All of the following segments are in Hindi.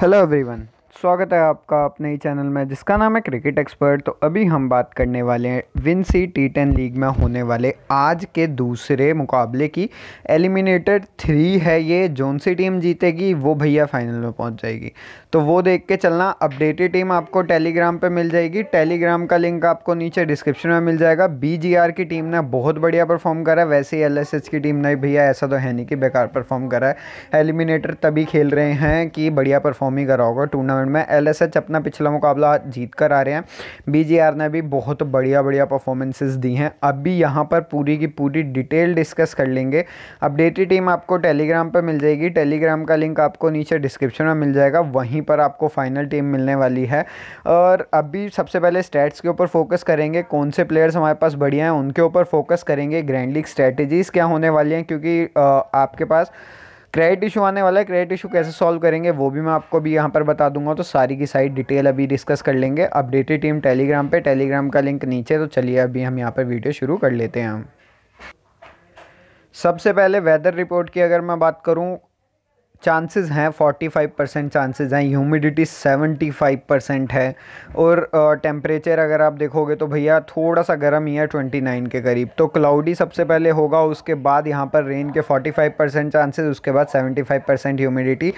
Hello everyone. स्वागत है आपका अपने ही चैनल में जिसका नाम है क्रिकेट एक्सपर्ट तो अभी हम बात करने वाले हैं विनसी टी टेन लीग में होने वाले आज के दूसरे मुकाबले की एलिमिनेटर थ्री है ये जोन सी टीम जीतेगी वो भैया फाइनल में पहुंच जाएगी तो वो देख के चलना अपडेटेड टीम आपको टेलीग्राम पर मिल जाएगी टेलीग्राम का लिंक आपको नीचे डिस्क्रिप्शन में मिल जाएगा बी की टीम ने बहुत बढ़िया परफॉर्म करा है वैसे ही एल की टीम ने भैया ऐसा तो है नहीं कि बेकार परफॉर्म करा है एलिमिनेटर तभी खेल रहे हैं कि बढ़िया परफॉर्म ही करा होगा टूर्नामेंट में एल अपना पिछला मुकाबला जीत कर आ रहे हैं बी ने भी बहुत बढ़िया बढ़िया परफॉर्मेंसेज दी हैं अब भी यहाँ पर पूरी की पूरी डिटेल डिस्कस कर लेंगे अपडेटेड टीम आपको टेलीग्राम पर मिल जाएगी टेलीग्राम का लिंक आपको नीचे डिस्क्रिप्शन में मिल जाएगा वहीं पर आपको फाइनल टीम मिलने वाली है और अभी सबसे पहले स्टैट्स के ऊपर फोकस करेंगे कौन से प्लेयर्स हमारे पास बढ़िया हैं उनके ऊपर फोकस करेंगे ग्रैंड लीग स्ट्रैटेजीज़ क्या होने वाली हैं क्योंकि आपके पास क्रेडिट इशू आने वाला है क्रेडिट इशू कैसे सॉल्व करेंगे वो भी मैं आपको भी यहाँ पर बता दूंगा तो सारी की सारी डिटेल अभी डिस्कस कर लेंगे अपडेटेड टीम टेलीग्राम पे टेलीग्राम का लिंक नीचे तो चलिए अभी हम यहाँ पर वीडियो शुरू कर लेते हैं हम सबसे पहले वेदर रिपोर्ट की अगर मैं बात करूँ चांसेस हैं 45 परसेंट चांसेज़ हैं ह्यूमिडिटी 75 परसेंट है और टेम्परेचर अगर आप देखोगे तो भैया थोड़ा सा गर्म ही है 29 के करीब तो क्लाउडी सबसे पहले होगा उसके बाद यहाँ पर रेन के 45 परसेंट चांसेज उसके बाद 75 परसेंट ह्यूमिडिटी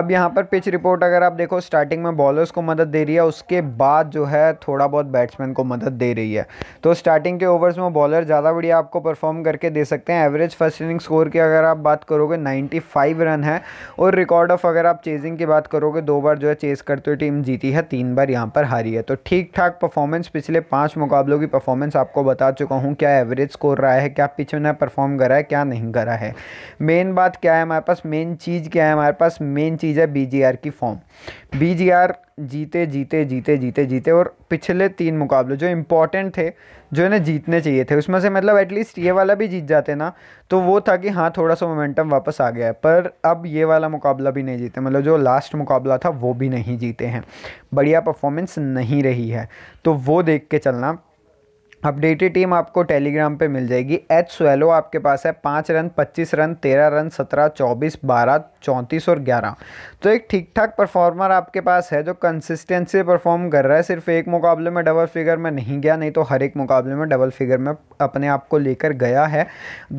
अब यहाँ पर पिच रिपोर्ट अगर आप देखो स्टार्टिंग में बॉलर्स को मदद दे रही है उसके बाद जो है थोड़ा बहुत बैट्समैन को मदद दे रही है तो स्टार्टिंग के ओवर्स में बॉलर ज़्यादा बढ़िया आपको परफॉर्म करके दे सकते हैं एवरेज फर्स्ट इनिंग स्कोर की अगर आप बात करोगे नाइन्टी रन है और रिकॉर्ड ऑफ अगर आप चेजिंग की बात करोगे दो बार जो है चेस करते हुए टीम जीती है तीन बार यहाँ पर हारी है तो ठीक ठाक परफॉर्मेंस पिछले पाँच मुकाबलों की परफॉर्मेंस आपको बता चुका हूँ क्या एवरेज स्कोर रहा है क्या पिच ने परफॉर्म करा है क्या नहीं करा है मेन बात क्या है हमारे पास मेन चीज़ क्या है हमारे पास मेन चीज़ है बी की फॉर्म बी जीते जीते जीते जीते जीते और पिछले तीन मुकाबले जो इम्पोर्टेंट थे जो इन्हें जीतने चाहिए थे उसमें से मतलब एटलीस्ट ये वाला भी जीत जाते ना तो वो था कि हाँ थोड़ा सा मोमेंटम वापस आ गया है पर अब ये वाला मुकाबला भी नहीं जीते मतलब जो लास्ट मुकाबला था वो भी नहीं जीते हैं बढ़िया परफॉर्मेंस नहीं रही है तो वो देख के चलना अपडेटेड टीम आपको टेलीग्राम पे मिल जाएगी एच स्वेलो आपके पास है पाँच रन पच्चीस रन तेरह रन सत्रह चौबीस बारह चौंतीस और ग्यारह तो एक ठीक ठाक परफॉर्मर आपके पास है जो कंसिस्टेंसी परफॉर्म कर रहा है सिर्फ एक मुकाबले में डबल फिगर में नहीं गया नहीं तो हर एक मुकाबले में डबल फिगर में अपने आप को लेकर गया है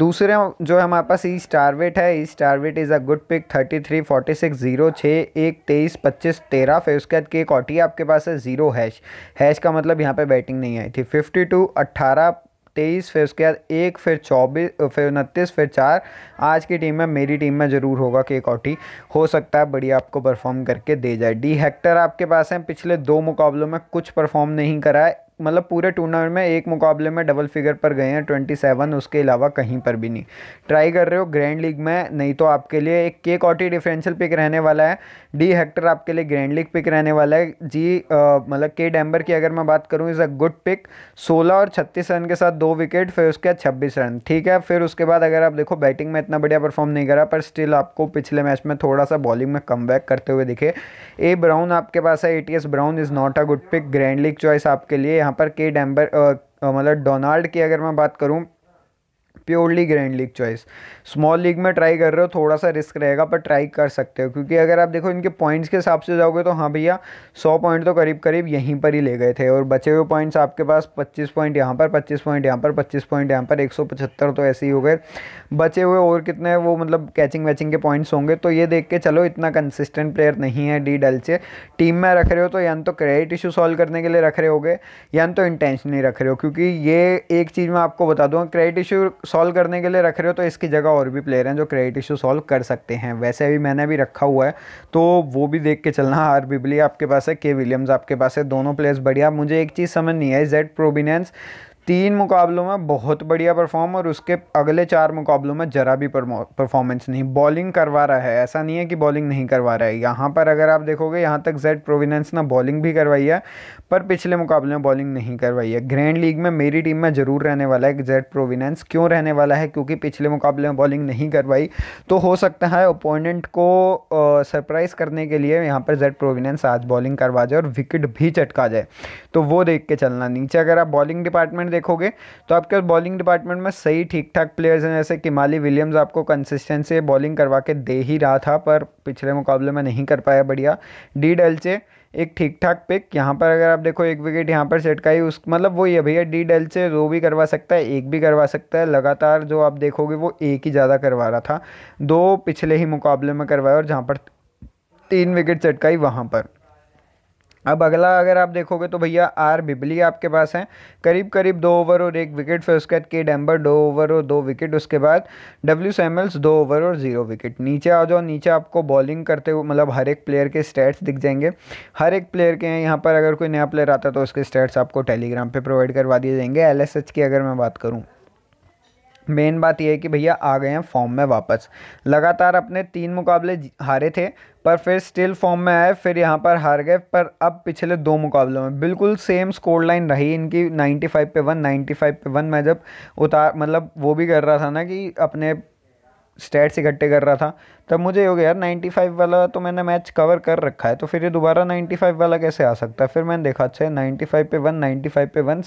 दूसरे जो हमारे पास ई e स्टारवेट है E Stewart is a good pick thirty three forty six zero छः एक तेईस पच्चीस तेरह फिर उसके बाद के ऑटी आपके पास है जीरो हैश हैश का मतलब यहाँ पर बैटिंग नहीं आई थी फिफ्टी टू अट्ठारह तेईस फिर उसके बाद एक फिर चौबीस फिर उनतीस फिर चार आज की टीम में मेरी टीम में ज़रूर होगा कि एक आउटी हो सकता है बढ़िया आपको परफॉर्म करके दे जाए डी हेक्टर आपके पास है पिछले दो मुकाबलों में कुछ परफॉर्म नहीं करा है मतलब पूरे टूर्नामेंट में एक मुकाबले में डबल फिगर पर गए हैं ट्वेंटी सेवन उसके अलावा कहीं पर भी नहीं ट्राई कर रहे हो ग्रैंड लीग में नहीं तो आपके लिए एक के कॉटी डिफरेंशियल पिक रहने वाला है डी हेक्टर आपके लिए ग्रैंड लीग पिक रहने वाला है जी मतलब के डैम्बर की अगर मैं बात करूँ इज़ अ गुड पिक सोलह और छत्तीस रन के साथ दो विकेट फिर उसके बाद छब्बीस रन ठीक है फिर उसके बाद अगर आप देखो बैटिंग में इतना बढ़िया परफॉर्म नहीं करा पर स्टिल आपको पिछले मैच में थोड़ा सा बॉलिंग में कम करते हुए दिखे ए ब्राउन आपके पास है A Brown is not a good pick grand league choice आपके लिए यहाँ पर के डैम्बर मतलब डोनाल्ड की अगर मैं बात करूँ purely grand league choice small league में ट्राई कर रहे हो थोड़ा सा रिस्क रहेगा पर ट्राई कर सकते हो क्योंकि अगर आप देखो इनके पॉइंट्स के हिसाब से जाओगे तो हाँ भैया सौ पॉइंट तो करीब करीब यहीं पर ही ले गए थे और बचे हुए पॉइंट्स आपके पास पच्चीस पॉइंट यहाँ पर पच्चीस पॉइंट यहाँ पर पच्चीस पॉइंट यहाँ पर एक तो ऐसे ही हो गए बचे हुए और कितने वो मतलब कैचिंग वैचिंग के पॉइंट्स होंगे तो ये देख के चलो इतना कंसिस्टेंट प्लेयर नहीं है डी डल से टीम में रख रहे हो तो यान तो क्रेडिट इशू सॉल्व करने के लिए रख रहे होगे या तो इंटेंशनली रख रहे हो क्योंकि ये एक चीज़ मैं आपको बता दूँगा क्रेडिट इशू सॉल्व करने के लिए रख रहे हो तो इसकी जगह और भी प्लेयर हैं जो क्रेडिट इशू सॉल्व कर सकते हैं वैसे अभी मैंने भी रखा हुआ है तो वो भी देख के चलना आर बिबली आपके पास है के विलियम्स आपके पास है दोनों प्लेयर्स बढ़िया मुझे एक चीज़ समझ नहीं आई जेड प्रोबिनेंस तीन मुकाबलों में बहुत बढ़िया परफॉर्म और उसके अगले चार मुकाबलों में ज़रा भी परफॉर्मेंस नहीं बॉलिंग करवा रहा है ऐसा नहीं है कि बॉलिंग नहीं करवा रहा है यहाँ पर अगर आप देखोगे यहाँ तक जेड प्रोविनेंस ने बॉलिंग भी करवाई है पर पिछले मुकाबले में बॉलिंग नहीं करवाई है ग्रैंड लीग में मेरी टीम में ज़रूर रहने वाला है जेड प्रोविनेंस क्यों रहने वाला है क्योंकि पिछले मुकाबले में बॉलिंग नहीं करवाई तो हो सकता है ओपोनेंट को सरप्राइज़ करने के लिए यहाँ पर जेड प्रोविनेंस आज बॉलिंग करवा जाए और विकेट भी चटका जाए तो वो देख के चलना नीचे अगर आप बॉलिंग डिपार्टमेंट देखोगे तो आपके बॉलिंग डिपार्टमेंट में सही ठीक ठाक प्लेयर्स हैं जैसे किमाली विलियम्स आपको कंसिस्टेंसी बॉलिंग करवा के दे ही रहा था पर पिछले मुकाबले में नहीं कर पाया बढ़िया डी डलचे एक ठीक ठाक पिक यहाँ पर अगर आप देखो एक विकेट यहाँ पर सेट का ही उस मतलब वही है भैया डी डेल से रो भी करवा सकता है एक भी करवा सकता है लगातार जो आप देखोगे वो एक ही ज़्यादा करवा रहा था दो पिछले ही मुकाबले में करवाया और जहाँ पर तीन विकेट सेट का ही वहाँ पर अब अगला अगर आप देखोगे तो भैया आर बिबली आपके पास हैं करीब करीब दो ओवर और एक विकेट फिर उसके बाद के डैम्बर दो ओवर और दो विकेट उसके बाद डब्ल्यू सैमल्स दो ओवर और जीरो विकेट नीचे आ जाओ नीचे आपको बॉलिंग करते हुए मतलब हर एक प्लेयर के स्टैट्स दिख जाएंगे हर एक प्लेयर के हैं यहाँ पर अगर कोई नया प्लेयर आता है तो उसके स्टैट्स आपको टेलीग्राम पर प्रोवाइड करवा दिए जाएंगे एल की अगर मैं बात करूँ मेन बात यह है कि भैया आ गए हैं फॉर्म में वापस लगातार अपने तीन मुकाबले हारे थे पर फिर स्टिल फॉर्म में आए फिर यहाँ पर हार गए पर अब पिछले दो मुकाबलों में बिल्कुल सेम स्कोर लाइन रही इनकी 95 पे वन 95 पे वन मैं जब उतार मतलब वो भी कर रहा था ना कि अपने स्टेट्स इकट्ठे कर रहा था तब मुझे हो गया यार फाइव वाला तो मैंने मैच कवर कर रखा है तो फिर ये दोबारा नाइन्टी फाइव वाला कैसे आ सकता है फिर मैंने देखा अच्छा फाइव पे वन नाइन्टी फाइव पे वन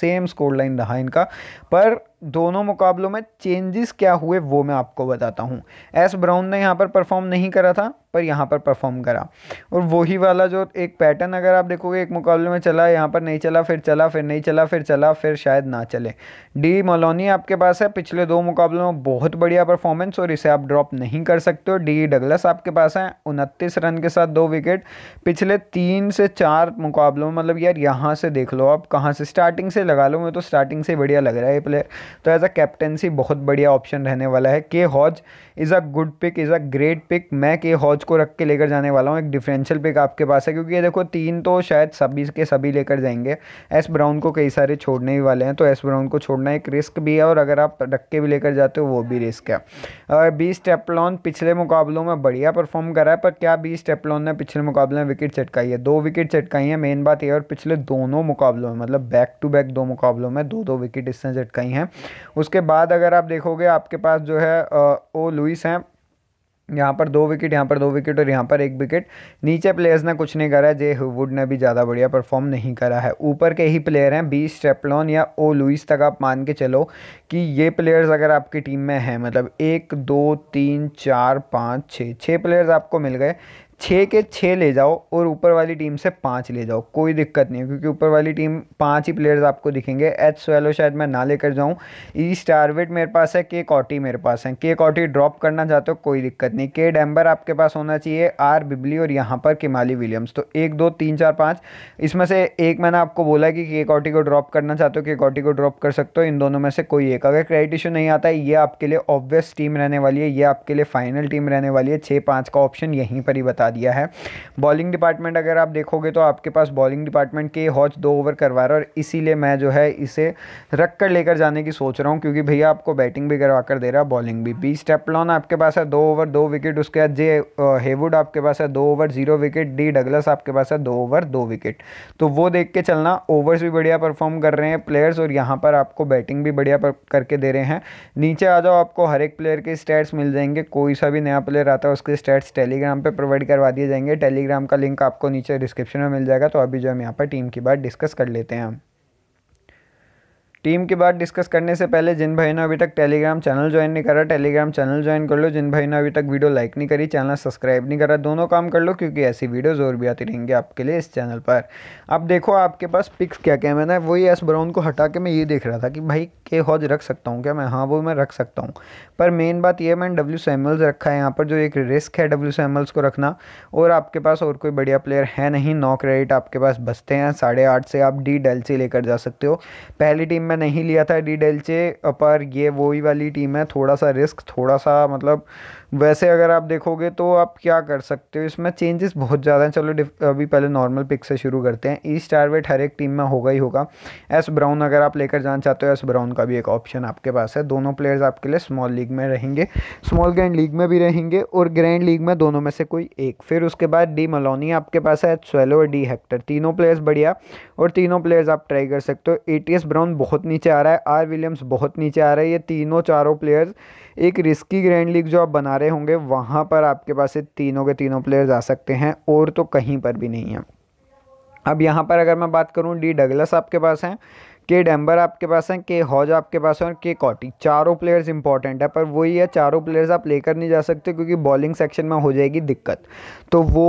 सेम स्कोर लाइन रहा इनका पर दोनों मुकाबलों में चेंजेस क्या हुए वो मैं आपको बताता हूँ एस ब्राउन ने यहाँ पर परफॉर्म नहीं करा था पर यहाँ पर परफॉर्म करा और वही वाला जो एक पैटर्न अगर आप देखोगे एक मुकाबले में चला यहाँ पर नहीं चला फिर चला फिर नहीं चला फिर चला फिर शायद ना चले डी मोलोनी आपके पास है पिछले दो मुकाबलों में बहुत बढ़िया परफॉर्मेंस और इसे आप ड्रॉप नहीं कर सकते सकते हो डी डगलस e आपके पास हैं उनतीस रन के साथ दो विकेट पिछले तीन से चार मुकाबलों में मतलब यार यहाँ से देख लो आप कहाँ से स्टार्टिंग से लगा लो मैं तो स्टार्टिंग से बढ़िया लग रहा है ये प्लेयर तो एज अ कैप्टनसी बहुत बढ़िया ऑप्शन रहने वाला है K Hodge is a good pick is a great pick मैं के हॉज को रख के लेकर जाने वाला हूँ एक डिफरेंशियल पिक आपके पास है क्योंकि ये देखो तीन तो शायद सभी के सभी लेकर जाएंगे एस ब्राउन को कई सारे छोड़ने ही वाले हैं तो एस ब्राउन को छोड़ना एक रिस्क भी है और अगर आप रख के भी लेकर जाते हो वो भी रिस्क है और बी स्टेपलॉन पिछले पिछले मुकाबलों में बढ़िया परफॉर्म करा है पर क्या बी स्टेपलॉन ने पिछले मुकाबले में विकेट चटकाई है दो विकेट चटकाई है मेन बात यह और पिछले दोनों मुकाबलों में मतलब बैक टू बैक दो मुकाबलों में दो दो विकेट इसने चटकाई हैं उसके बाद अगर आप देखोगे आपके पास जो है ओ लुइस हैं यहाँ पर दो विकेट यहाँ पर दो विकेट और यहाँ पर एक विकेट नीचे प्लेयर्स ने कुछ नहीं करा जे वुड ने भी ज़्यादा बढ़िया परफॉर्म नहीं करा है ऊपर के ही प्लेयर हैं बी स्टेपलॉन या ओ लुइस तक आप मान के चलो कि ये प्लेयर्स अगर आपकी टीम में हैं मतलब एक दो तीन चार पाँच छः छः प्लेयर्स आपको मिल गए छः के छः ले जाओ और ऊपर वाली टीम से पाँच ले जाओ कोई दिक्कत नहीं है क्योंकि ऊपर वाली टीम पाँच ही प्लेयर्स आपको दिखेंगे एच सोलो शायद मैं ना लेकर जाऊँ ई स्टारवेट मेरे पास है के कॉटी मेरे पास है के कॉटी ड्रॉप करना चाहते हो कोई दिक्कत नहीं के डैम्बर आपके पास होना चाहिए आर बिबली और यहाँ पर किमाली विलियम्स तो एक दो तीन चार पाँच इसमें से एक मैंने आपको बोला कि के कॉटी को ड्रॉप करना चाहते हो के कॉटी को ड्रॉप कर सकते हो इन दोनों में से कोई एक अगर क्रेडिट इशू नहीं आता है ये आपके लिए ऑब्वियस टीम रहने वाली है ये आपके लिए फाइनल टीम रहने वाली है छः पाँच का ऑप्शन यहीं पर ही बता करवा दिया है बॉलिंग डिपार्टमेंट अगर आप देखोगे तो आपके पास बॉलिंग डिपार्टमेंट के हॉच दो ओवर करवा रहा है और इसीलिए मैं जो है इसे रख कर लेकर जाने की सोच रहा हूँ क्योंकि भैया आपको बैटिंग भी करवा कर दे रहा है बॉलिंग भी बी स्टेपलॉन आपके पास है दो ओवर दो विकेट उसके बाद जे हेवुड आपके पास है दो over zero wicket D Douglas आपके पास है दो ओवर दो विकेट तो वो देख के चलना ओवर्स भी बढ़िया परफॉर्म कर रहे हैं प्लेयर्स और यहाँ पर आपको बैटिंग भी बढ़िया करके दे रहे हैं नीचे आ जाओ आपको हर एक प्लेयर के स्टेट्स मिल जाएंगे कोई सा भी नया प्लेयर आता है उसके स्टेट्स टेलीग्राम पर प्रोवाइड करवा करवा दिए जाएंगे टेलीग्राम का लिंक आपको नीचे डिस्क्रिप्शन में मिल जाएगा तो अभी जो हम यहाँ पर टीम की बात डिस्कस कर लेते हैं हम टीम की बात डिस्कस करने से पहले जिन भाई ने अभी तक टेलीग्राम चैनल ज्वाइन नहीं करा टेलीग्राम चैनल ज्वाइन कर लो जिन भाई ने अभी तक वीडियो लाइक नहीं करी चैनल सब्सक्राइब नहीं करा दोनों काम कर लो क्योंकि ऐसी वीडियोज और भी आती रहेंगी आपके लिए इस चैनल पर अब देखो आपके पास पिक्स क्या क्या मैंने वही एस ब्राउन को हटा के मैं ये देख रहा था कि भाई के हॉज रख सकता हूँ क्या मैं हाँ वो मैं रख सकता हूँ पर मेन बात यह मैंने डब्ल्यू सैमल्स रखा है यहाँ पर जो एक रिस्क है डब्ल्यू सैमल्स को रखना और आपके पास और कोई बढ़िया प्लेयर है नहीं नौ क्रेडिट आपके पास बचते हैं साढ़े आठ से आप डी डेल्सी लेकर जा सकते हो पहली टीम मैं नहीं लिया था डी पर ये वो ही वाली टीम है थोड़ा सा रिस्क थोड़ा सा मतलब वैसे अगर आप देखोगे तो आप क्या कर सकते हो इसमें चेंजेस बहुत ज़्यादा हैं चलो अभी पहले नॉर्मल पिक से शुरू करते हैं ई स्टारवेट हर एक टीम में होगा ही होगा एस ब्राउन अगर आप लेकर जाना चाहते हो एस ब्राउन का भी एक ऑप्शन आपके पास है दोनों प्लेयर्स आपके लिए स्मॉल लीग में रहेंगे स्मॉल ग्रैंड लीग में भी रहेंगे और ग्रैंड लीग में दोनों में से कोई एक फिर उसके बाद डी मलोनी आपके पास है स्वेलो और डी हेक्टर तीनों प्लेयर्स बढ़िया और तीनों प्लेयर्स आप ट्राई कर सकते हो ए टी एस ब्राउन बहुत नीचे आ रहा है आर विलियम्स बहुत नीचे आ रहा है ये तीनों चारों प्लेयर्स एक रिस्की ग्रैंड लीग जो आप बना सारे होंगे वहाँ पर आपके पास तीनों के तीनों प्लेयर्स आ सकते हैं और तो कहीं पर भी नहीं है अब यहाँ पर अगर मैं बात करूँ डी डगलस आपके पास हैं के डेम्बर आपके पास हैं के हॉज आपके पास हैं और के कॉटी चारों प्लेयर्स इंपॉर्टेंट है पर वही है चारों प्लेयर्स आप लेकर नहीं जा सकते क्योंकि बॉलिंग सेक्शन में हो जाएगी दिक्कत तो वो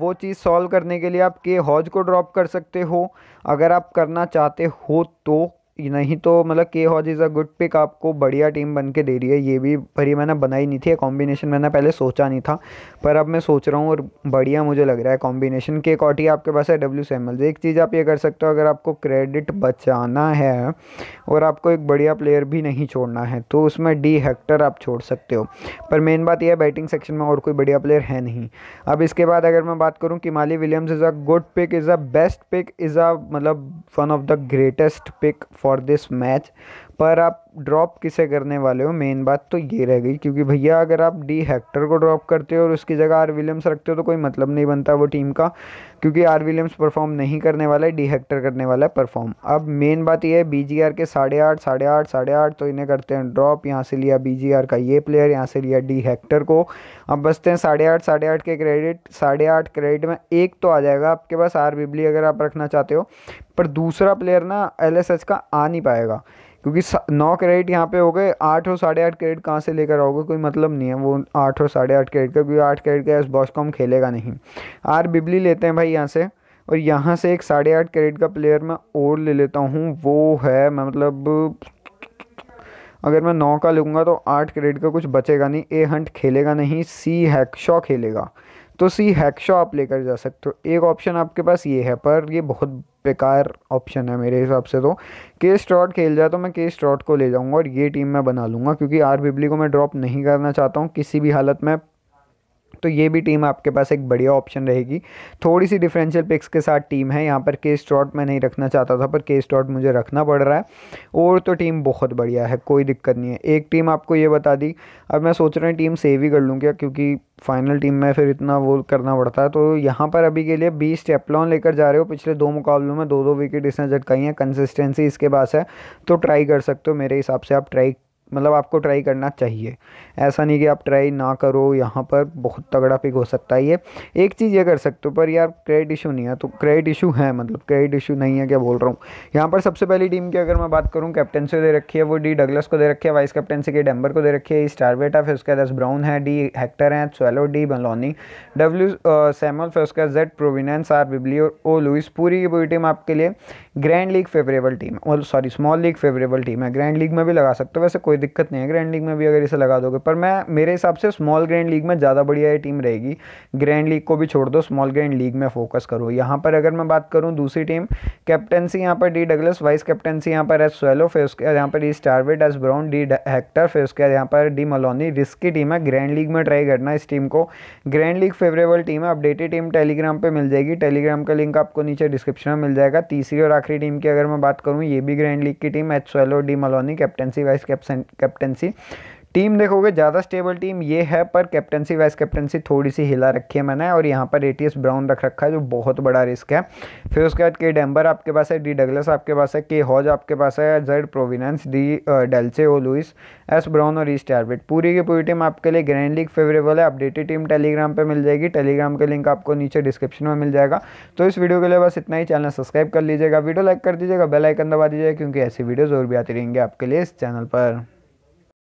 वो चीज़ सॉल्व करने के लिए आप के हॉज को ड्रॉप कर सकते हो अगर आप करना चाहते हो तो नहीं तो मतलब K Hodge is a good pick आपको बढ़िया टीम बन के दे रही है ये भी भरी मैंने बनाई नहीं थी कॉम्बिनेशन मैंने पहले सोचा नहीं था पर अब मैं सोच रहा हूँ और बढ़िया मुझे लग रहा है कॉम्बिनेशन के कॉटी आपके पास है डब्ल्यू सी एक चीज़ आप ये कर सकते हो अगर आपको क्रेडिट बचाना है और आपको एक बढ़िया प्लेयर भी नहीं छोड़ना है तो उसमें डी हेक्टर आप छोड़ सकते हो पर मेन बात यह है बैटिंग सेक्शन में और कोई बढ़िया प्लेयर है नहीं अब इसके बाद अगर मैं बात करूँ Kimani Williams is a good pick is a best pick is a मतलब one of the greatest pick for this match पर आप ड्रॉप किसे करने वाले हो मेन बात तो ये रह गई क्योंकि भैया अगर आप डी हेक्टर को ड्रॉप करते हो और उसकी जगह आर विलियम्स रखते हो तो कोई मतलब नहीं बनता वो टीम का क्योंकि आर विलियम्स परफॉर्म नहीं करने वाला है डी हेक्टर करने वाला है परफॉर्म अब मेन बात यह है बी के साढ़े आठ साढ़े आठ साढ़े आठ तो इन्हें करते हैं ड्रॉप यहाँ से लिया बी जी आर का ये प्लेयर यहाँ से लिया डी हेक्टर को अब बचते हैं साढ़े आठ साढ़े आठ के क्रेडिट साढ़े आठ क्रेडिट में एक तो आ जाएगा आपके पास आर बिबली अगर आप रखना चाहते हो पर दूसरा प्लेयर ना एल एस एच का आ नहीं पाएगा क्योंकि नौ क्रेडिट यहाँ पे हो गए आठ और साढ़े आठ क्रेडिट कहाँ से लेकर आओगे कोई मतलब नहीं है वो आठ और साढ़े आठ क्रेडिट का क्योंकि आठ क्रेडिट का एस हम खेलेगा नहीं आर बिबली लेते हैं भाई यहाँ से और यहाँ से एक साढ़े आठ क्रेडिट का प्लेयर मैं और ले लेता हूँ वो है मैं मतलब अगर मैं नौ का लूँगा तो आठ क्रेडिट का कुछ बचेगा नहीं ए हंट खेलेगा नहीं सी हैकशॉ खेलेगा तो सी हैक्शो आप लेकर जा सकते हो एक ऑप्शन आपके पास ये है पर ये बहुत बेकार ऑप्शन है मेरे हिसाब से तो के स्ट्रॉट खेल जाए तो मैं के स्ट्रॉट को ले जाऊँगा और ये टीम मैं बना लूँगा क्योंकि आर बिबली को मैं ड्रॉप नहीं करना चाहता हूँ किसी भी हालत में तो ये भी टीम आपके पास एक बढ़िया ऑप्शन रहेगी थोड़ी सी डिफरेंशियल पिक्स के साथ टीम है यहाँ पर केस डॉट मैं नहीं रखना चाहता था पर केस डॉट मुझे रखना पड़ रहा है और तो टीम बहुत बढ़िया है कोई दिक्कत नहीं है एक टीम आपको ये बता दी अब मैं सोच रहा हूँ टीम सेव ही कर लूँ क्या क्योंकि फाइनल टीम में फिर इतना वो करना पड़ता है तो यहाँ पर अभी के लिए बीस टेपलॉन लेकर जा रहे हो पिछले दो मुकाबलों में दो दो विकेट इसने झटकाई हैं कंसिस्टेंसी इसके पास है तो ट्राई कर सकते हो मेरे हिसाब से आप ट्राई मतलब आपको ट्राई करना चाहिए ऐसा नहीं कि आप ट्राई ना करो यहाँ पर बहुत तगड़ा पिक हो सकता है ये एक चीज़ ये कर सकते हो पर यार क्रेडिट इशू नहीं है तो क्रेडिट इशू है मतलब क्रेडिट इशू नहीं है क्या बोल रहा हूँ यहाँ पर सबसे पहली टीम की अगर मैं बात करूँ कैप्टन से दे रखी है वो डी डगलस को दे रखी है वाइस कैप्टन के डेम्बर को दे रखी है स्टारवेटा फिर उसके बाद ब्राउन है डी हेक्टर हैं Solo D Maloney W Samuel फिर उसके जेड प्रोविनेंस आर बिबली और ओ लुइस पूरी की पूरी टीम आपके लिए ग्रैंड लीग फेवरेबल टीम है sorry small league favourable team है ग्रैंड लीग में भी लगा सकते हो वैसे कोई दिक्कत नहीं है ग्रैंड लीग में भी अगर इसे लगा दोगे पर मैं मेरे हिसाब से स्मॉल ग्रैंड लीग में ज़्यादा बढ़िया ये टीम रहेगी ग्रैंड लीग को भी छोड़ दो स्मॉल ग्रैंड लीग में फोकस करो यहाँ पर अगर मैं बात करूँ दूसरी टीम कैप्टनसी यहाँ पर डी डगलस वाइस कैप्टनसी यहाँ पर है सोलो फिर उसके बाद यहाँ पर D Stewart S Brown D Hector फिर उसके बाद यहाँ पर डी मलोनी रिस्की टीम है ग्रैंड लीग में ट्राई करना इस टीम को ग्रैंड लीग फेवरेबल टीम है अपडेटेड टीम टेलीग्राम पर मिल जाएगी टेलीग्राम का लिंक आपको नीचे डिस्क्रिप्शन में मिल जाएगा तीसरी और आखिरी टीम की अगर मैं बात करूँ ये भी ग्रैंड लीग की team H Solo D Maloney captaincy vice captaincy team देखोगे ज़्यादा स्टेबल टीम ये है पर कैप्टनसी वाइस कैप्टनसी थोड़ी सी हिला रखी है मैंने और यहाँ पर ए ब्राउन रख रखा है जो बहुत बड़ा रिस्क है फिर उसके बाद के डेम्बर आपके पास है डी डगलस आपके पास है के हॉज आपके पास है Z Providence D Delsey O Lewis S Brown और ईस्ट स्टारबिट पूरी की पूरी टीम आपके लिए ग्रैंड लीग फेवरेबल है अपडेटेड टीम टेलीग्राम पर मिल जाएगी टेलीग्राम का लिंक आपको नीचे डिस्क्रिप्शन में मिल जाएगा तो इस वीडियो के लिए बस इतना ही चैनल सब्सक्राइब कर लीजिएगा वीडियो लाइक कर दीजिएगा बेलाइकन दबा दीजिएगा क्योंकि ऐसी वीडियोज़ और भी आती रहेंगे आपके लिए इस चैनल पर